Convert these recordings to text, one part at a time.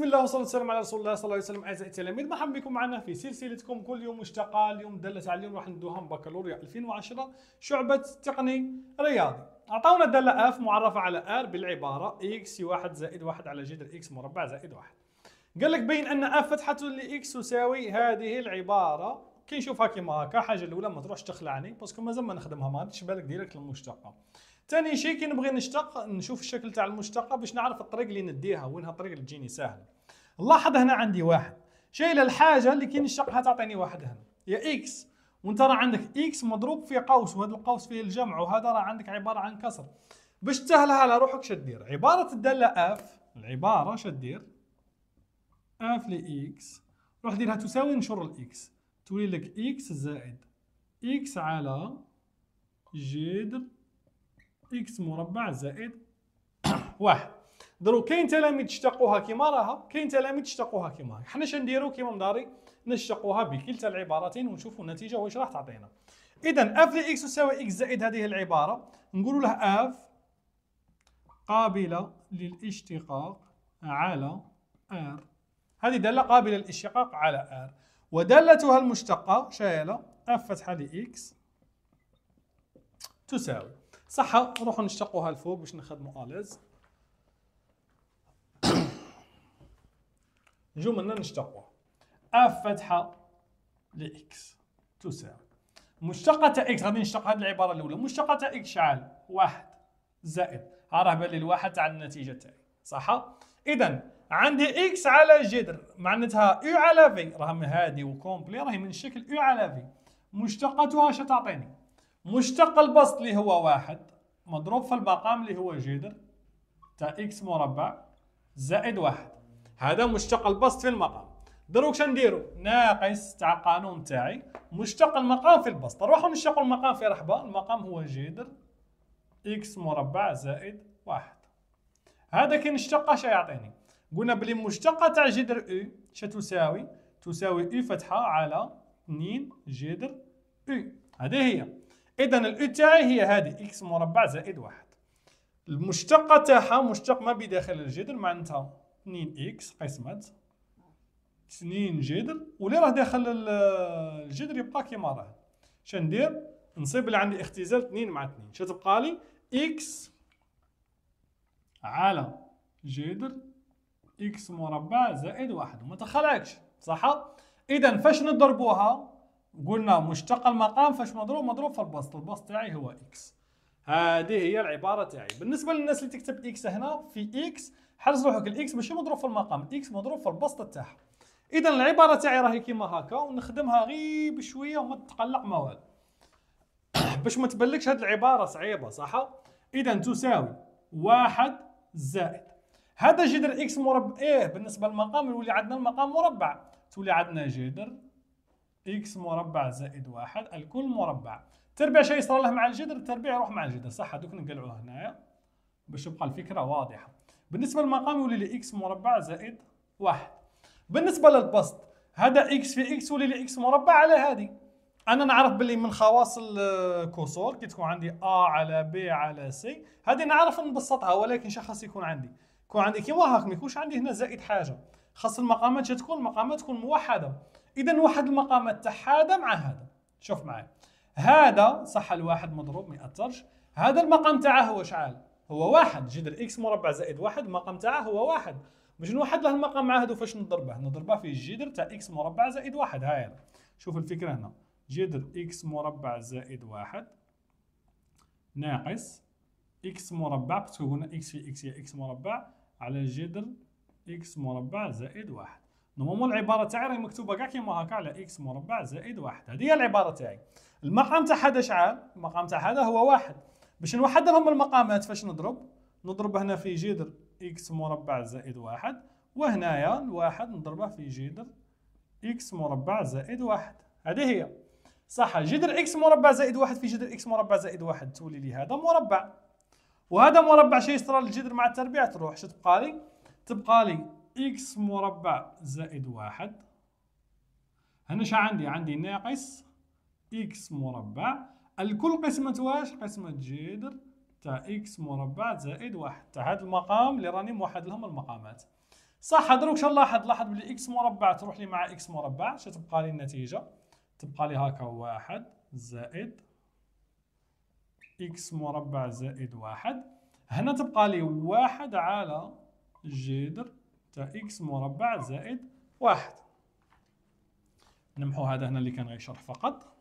بسم الله والصلاه والسلام على رسول الله صلى الله عليه وسلم اعزائي التلاميذ مرحبا بكم معنا في سلسلتكم كل يوم مشتقه اليوم داله اليوم راح ندوها بكالوريا 2010 شعبه تقني رياضي اعطونا الداله اف معرفه على ار بالعباره اكس 1 زائد 1 على جذر اكس مربع زائد 1 قال لك بين ان اف فتحه لاكس تساوي هذه العباره كي نشوفها كيما هكا حاجه الاولى ما تروحش تخلعني باسكو مازال ما نخدمها ما عادش بالك ديريكت المشتقه ثاني شيء كي نبغي نشتق نشوف الشكل تاع المشتقه باش نعرف الطريق اللي نديها وينها الطريق اللي تجيني ساهله لاحظ هنا عندي واحد شايله الحاجه اللي كي نشتقها تعطيني واحد هنا يا اكس وانت راه عندك اكس مضروب في قوس وهذا القوس فيه الجمع وهذا راه عندك عباره عن كسر باش تسهلها على روحك شدير عباره الداله اف العباره شدير اف لاكس روح ديرها تساوي نشر الاكس تولي لك إكس زائد إكس على جدر إكس مربع زائد واحد درو كاين تلاميذ اشتقوها كيما راها كاين تلاميذ اشتقوها كيما راها حنا شنديرو كيما مداري نشتقوها بكلتا العبارتين ونشوفوا النتيجه واش راح تعطينا اذا اف لاكس تساوي اكس زائد هذه العباره نقولوا له اف قابله للاشتقاق على ار هذه داله قابله للاشتقاق على ار ودالتها المشتقة شايلة اف فتحة لإكس تساوي صح نروحو نشتقوها الفوق باش نخدمو أليز منا نشتقوها اف فتحة لإكس تساوي مشتقة تاع إكس غادي نشتق هذه العبارة الأولى مشتقة تاع إكس شحال؟ واحد زائد ها راه بالي الواحد تاع النتيجة تاعي صح؟ إذا عندي اكس على جذر معناتها او على في راهم هادي وكومبلي راهي من شكل او على في مشتقتها شو تعطيني مشتق البسط اللي هو واحد مضروب في المقام اللي هو جذر تاع اكس مربع زائد واحد هذا مشتق البسط في المقام دروك شنديرو ناقص تاع القانون تاعي مشتق المقام في البسط نروحو نشتقو المقام في رحبه المقام هو جذر اكس مربع زائد واحد هذا كي نشتقه شو يعطيني قلنا بلي مشتقة تاع جذر او e، شتساوي تساوي او e فتحة على 2 جذر او e. هذه هي اذا الاو تاعي هي هذه اكس مربع زائد واحد المشتقة تاعها مشتق ما بداخل الجذر معناتها 2 اكس قسمة 2 جذر ولي راه داخل الجذر يبقى كيما راه شندير نصيب اللي عندي اختزال 2 مع 2 شتبقى لي اكس على جذر اكس مربع زائد واحد وما تخلعكش صح؟ اذا فاش نضربوها قلنا مشتق المقام فاش مضروب مضروب في البسط البسط تاعي هو اكس هذه هي العباره تاعي بالنسبه للناس اللي تكتب اكس هنا في اكس حرز روحك الاكس ماشي مضروب في المقام الاكس مضروب في البسط تاعها اذا العباره تاعي راهي كيما هكا ونخدمها غير بشويه وما تقلق ما والو باش ما تبلكش هذه العباره صعيبه صح اذا تساوي واحد زائد هذا جذر اكس مربع ايه بالنسبه للمقام يولي عندنا المقام مربع تولي عندنا جذر اكس مربع زائد واحد الكل مربع تربيع شي يصرى له مع الجذر التربيع يروح مع الجذر صح هذوك نقلعوه هنايا باش تبقى الفكره واضحه بالنسبه للمقام يولي لي اكس مربع زائد واحد بالنسبه للبسط هذا اكس في اكس يولي لي اكس مربع على هذه انا نعرف باللي من خواص الكسور كي تكون عندي ا على ب على سي هذه نعرف نبسطها ولكن شخص يكون عندي كون عندي كيما هاك ما يكونش عندي هنا زائد حاجه خاص المقامات تكون المقامات تكون موحده اذا واحد المقامات تاع هذا مع هذا شوف معايا هذا صح الواحد مضروب ما ياثرش هذا المقام تاعه هو شعال هو واحد جذر اكس مربع زائد واحد المقام تاعه هو واحد باش نوحد له المقام مع هذا فاش نضربه نضربه في الجذر تاع اكس مربع زائد واحد هاي شوف الفكره هنا جذر اكس مربع زائد واحد ناقص اكس مربع بتكون هنا اكس في اكس هي اكس مربع على جذر اكس مربع زائد واحد نورمال العباره تاعي راهي مكتوبه كاع كيما هكا على اكس مربع زائد واحد هذه هي العباره تاعي المقام تاع هذا شحال المقام تاع هذا هو واحد باش لهم المقامات فاش نضرب نضرب هنا في جذر اكس مربع زائد واحد وهنايا الواحد نضربه في جذر اكس مربع زائد واحد هذه هي صح جذر اكس مربع زائد واحد في جذر اكس مربع زائد واحد تولي لي هذا مربع وهذا مربع شيء يصير الجذر مع التربيع تروح شو تبقى لي؟ تبقى لي اكس مربع زائد واحد هنا شو عندي؟ عندي ناقص اكس مربع الكل قسمة واش؟ قسمة جذر تاع اكس مربع زائد واحد تاع هذا المقام اللي راني موحد لهم المقامات صح دروك شو نلاحظ لاحظ بلي اكس مربع تروح لي مع اكس مربع شو تبقى لي النتيجة؟ تبقى لي هاكا واحد زائد إكس مربع زائد واحد هنا تبقى لي واحد على جذر تاع إكس مربع زائد واحد نمحو هذا هنا اللي كان غيشرح فقط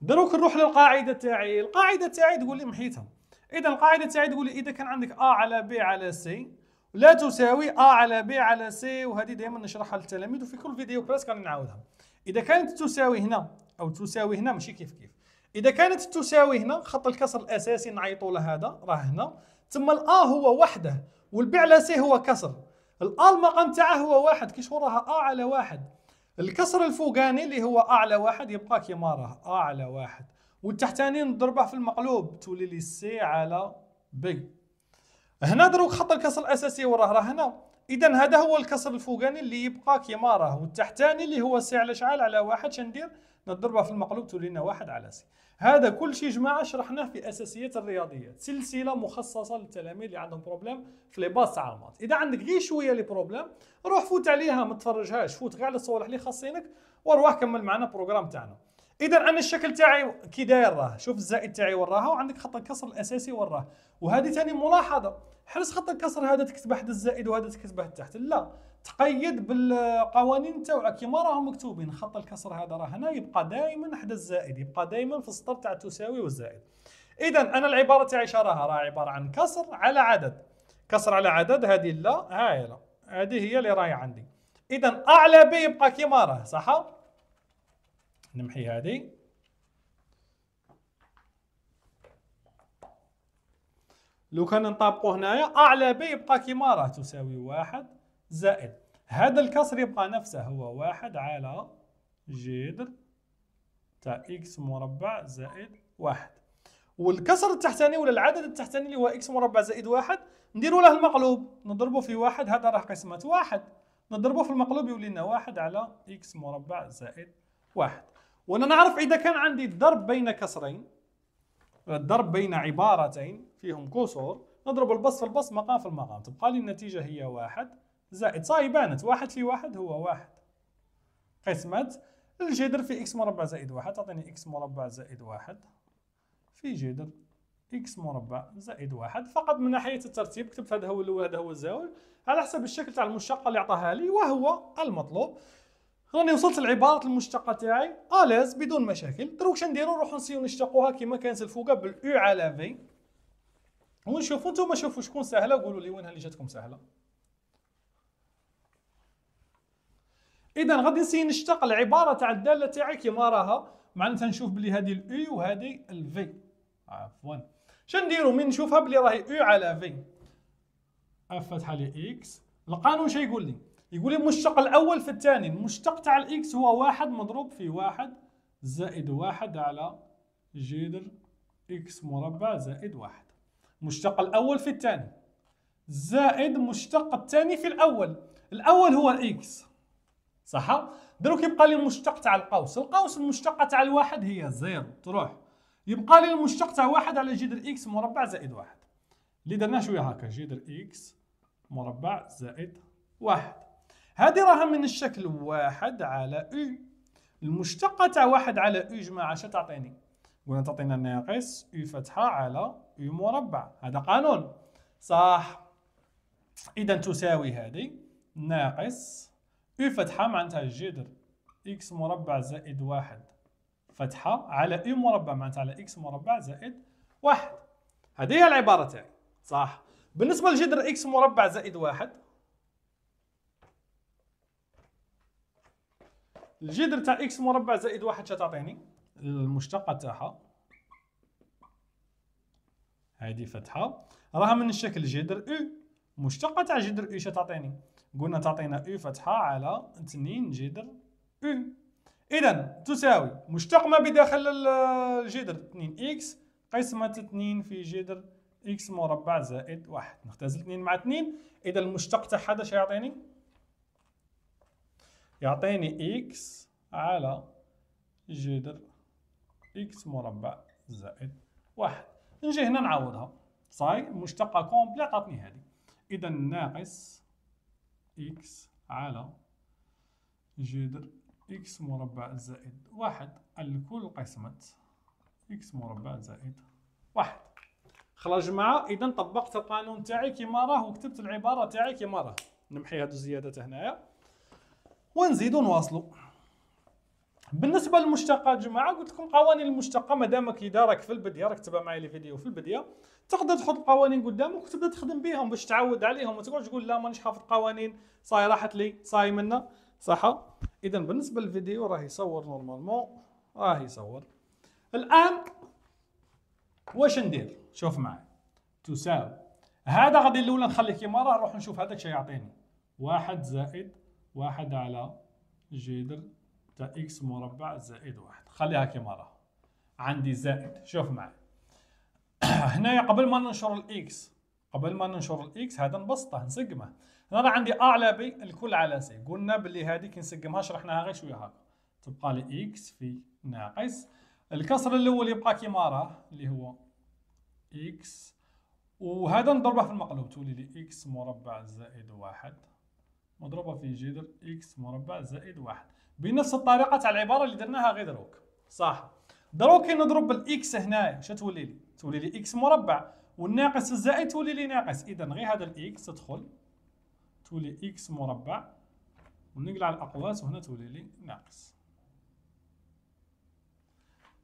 دروك نروح للقاعدة تاعي القاعدة تاعي تقول لي محيتها إذا القاعدة تاعي تقول لي إذا كان عندك أ على ب على سي لا تساوي أ على ب على سي وهذه دائما نشرحها للتلاميذ وفي كل فيديو كلاس كان نعاودها إذا كانت تساوي هنا أو تساوي هنا ماشي كيف كيف اذا كانت تساوي هنا خط الكسر الاساسي نعيطوا له هذا راه هنا ثم الا هو وحده والبي على سي هو كسر الا المقام تاعه هو واحد كي راها ا على واحد الكسر الفوقاني اللي هو ا على واحد يبقى كيما راه ا على واحد والتحتاني نضربه في المقلوب تولي لي سي على بي هنا دروك خط الكسر الاساسي وراه راه هنا اذا هذا هو الكسر الفوقاني اللي يبقى كيما راه والتحتاني اللي هو سي على شعال على واحد شندير نضربه في المقلوب تولي لنا واحد على سي هذا كل شيء جماعه شرحناه في اساسيات الرياضيات سلسله مخصصه للتلاميذ اللي عندهم بروبليم في لي باس تاع اذا عندك غير شويه لي بروبليم روح فوت عليها ما تفرجهاش فوت غير على الصوالح اللي خاصينك وروح كمل معنا البروغرام تاعنا اذا انا الشكل تاعي كي داير راه شوف الزائد تاعي وراها وعندك خط الكسر الاساسي وراه وهذه ثاني ملاحظه حرص خط الكسر هذا تكتبه حد الزائد وهذا تكتبه تحت لا تقيد بالقوانين تاوعك كيما راهم مكتوبين خط الكسر هذا راه هنا يبقى دائما حدا الزائد يبقى دائما في السطر تاع التساوي والزائد اذا انا العباره تاعي شراها راه عباره عن كسر على عدد كسر على عدد هذه لا هاي لا هذه هي اللي راهي عندي اذا اعلى ب يبقى كيما راه صح نمحي هذه لو كان نطابقوا هنايا اعلى ب يبقى كيما راه تساوي واحد زائد هذا الكسر يبقى نفسه هو واحد على جذر تاع إكس مربع زائد واحد والكسر التحتاني ولا العدد التحتاني اللي هو إكس مربع زائد واحد نديرو له المقلوب نضربه في واحد هذا راه قسمة واحد نضربه في المقلوب يولي لنا واحد على إكس مربع زائد واحد وانا نعرف اذا كان عندي الضرب بين كسرين الضرب بين عبارتين فيهم كسور نضرب البسط في البسط مقام في المقام تبقى لي النتيجه هي واحد زائد صاي بانت واحد في واحد هو واحد قسمة الجذر في إكس مربع زائد واحد تعطيني إكس مربع زائد واحد في جذر إكس مربع زائد واحد فقط من ناحية الترتيب كتبت هذا هو الأول هذا هو الزاول على حسب الشكل تاع المشتقة اللي عطاها لي وهو المطلوب راني وصلت لعبارة المشتقة تاعي أليز بدون مشاكل دروك شنديرو نروحو نسيو نشتقوها كيما كانت الفوقة بالأو e على في ونشوفو نتوما شوفو شكون سهلة قولوا لي وينها اللي جاتكم سهلة اذا غادي نسي نشتق العباره تاع الداله تاعي كيما راها معناتها نشوف بلي هذه الاي e وهذه الفي عفوا شنديرو من نشوفها بلي راهي او e على في اف فاتحه لي اكس القانون شي يقول لي يقول لي المشتق الاول في الثاني المشتق تاع الاكس هو واحد مضروب في واحد زائد واحد على جذر اكس مربع زائد واحد المشتق الاول في الثاني زائد مشتق الثاني في الاول الاول هو الاكس صح دروك يبقى لي المشتق تاع القوس القوس المشتقه تاع الواحد هي زيرو تروح يبقى لي المشتق تاع واحد على جذر اكس مربع زائد واحد اللي درناه شويه هكا جذر اكس مربع زائد واحد هذه راها من الشكل واحد على او المشتقه تاع واحد على او جماعه شو تعطيني قلنا تعطينا ناقص او فتحه على او مربع هذا قانون صح اذا تساوي هذه ناقص U فتحة معناتها جدر x مربع زائد واحد فتحة على U مربع معناتها على x مربع زائد واحد هذه هي العبارة تاعي صح بالنسبة لجذر x مربع زائد واحد الجذر تاع إكس مربع زائد واحد شتعطيني المشتقة تاعها هذه فتحة راها من الشكل جذر U e. مشتقة تاع جذر U e شتعطيني قلنا تعطينا او فتحه على 2 جذر او اذا تساوي مشتق ما بداخل الجذر 2 اكس قسمه 2 في جذر اكس مربع زائد واحد نختزل 2 مع 2 اذا المشتق تاع هذا شنو يعطيني يعطيني اكس على جذر اكس مربع زائد واحد نجي هنا نعوضها صاي مشتقه كومبلي عطاتني هذه اذا ناقص إكس على جذر إكس مربع زائد واحد الكل قسمة إكس مربع زائد واحد خلاص جماعة إذا طبقت القانون تاعي كيما راه وكتبت العبارة تاعي كيما راه نمحي هاد الزيادة هنايا ونزيدو نواصلو بالنسبه للمشتقات جماعه قلت لكم قوانين المشتقه ما دامك راك في البدايه راك تبع معايا لي فيديو في البدايه تقدر تحط القوانين قدامك وتبدا تخدم بهم باش تعود عليهم ما تقول لا مانيش حافظ القوانين صاي راحت لي صاي منا صح اذا بالنسبه للفيديو راه يصور نورمالمون راه يصور الان واش ندير شوف معايا تساوي هذا غادي الاولى نخليه كيما راه نروح نشوف هذاك شنو يعطيني واحد زائد واحد على جذر تا اكس مربع زائد واحد خليها كما راه عندي زائد شوف معي هنايا قبل ما ننشر الاكس قبل ما ننشر الاكس هذا نبسطه نسقمه هنا راه عندي ا على بي الكل على سي قلنا باللي هذيك نسقمها شرحناها غير شويه هكا تبقى لي اكس في ناقص الكسر الاول يبقى كيما راه اللي هو اكس وهذا نضربه في المقلوب تولي لي اكس مربع زائد واحد مضروبة في جذر إكس مربع زائد واحد بنفس الطريقة تاع العبارة اللي درناها غير دروك صح دروك كي نضرب بالإكس هنايا شو تولي لي؟ تولي لي إكس مربع والناقص الزائد تولي لي ناقص إذا غير هذا الإكس تدخل تولي إكس مربع ونقلع الأقواس وهنا تولي لي ناقص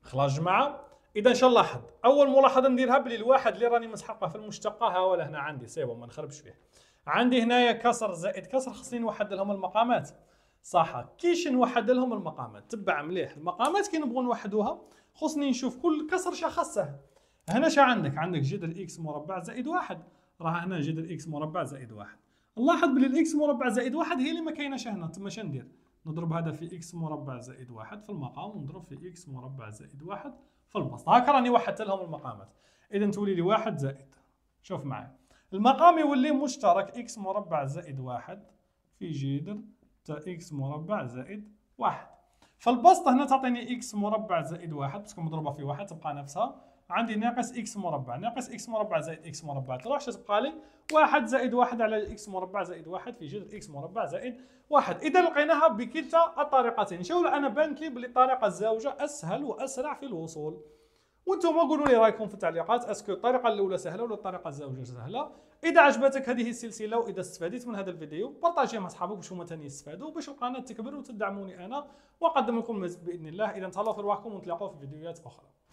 خلاص جماعة اذا شنو نلاحظ اول ملاحظه نديرها بلي الواحد اللي راني مسحقه في المشتقه ها ولا هنا عندي سيبو ما نخربش فيه عندي هنايا كسر زائد كسر خصني نوحد لهم المقامات صح كيش نوحد لهم المقامات تبع مليح المقامات كي نبغوا نوحدوها خصني نشوف كل كسر شخصه هنا شا عندك عندك جذر اكس مربع زائد واحد راه هنا جذر اكس مربع زائد واحد نلاحظ بلي الاكس مربع زائد واحد هي اللي ما كايناش هنا تما شندير نضرب هذا في اكس مربع زائد واحد في المقام ونضرب في اكس مربع زائد واحد في البسط هاك راني وحدت لهم المقامات اذا تولي لي واحد زائد شوف معايا المقام يولي مشترك إكس مربع زائد واحد في جذر تا إكس مربع زائد واحد فالبسطة هنا تعطيني إكس مربع زائد واحد باسكو مضروبة في واحد تبقى نفسها عندي ناقص إكس مربع ناقص إكس مربع زائد إكس مربع شو تبقى لي واحد زائد واحد على إكس مربع زائد واحد في جذر إكس مربع زائد واحد إذا لقيناها بكلتا الطريقتين شو أنا بانت لي بلي الطريقة الزوجة أسهل وأسرع في الوصول وانتم قولوا لي رايكم في التعليقات اسكو الطريقه الاولى سهله ولا الطريقه الزوجيه سهله اذا عجبتك هذه السلسله واذا استفدت من هذا الفيديو بارطاجيه مع اصحابك باش هما ثاني يستفادوا باش القناه تكبر وتدعموني انا واقدم لكم باذن الله اذا تهلاو في رواحكم ونتلاقاو في فيديوهات اخرى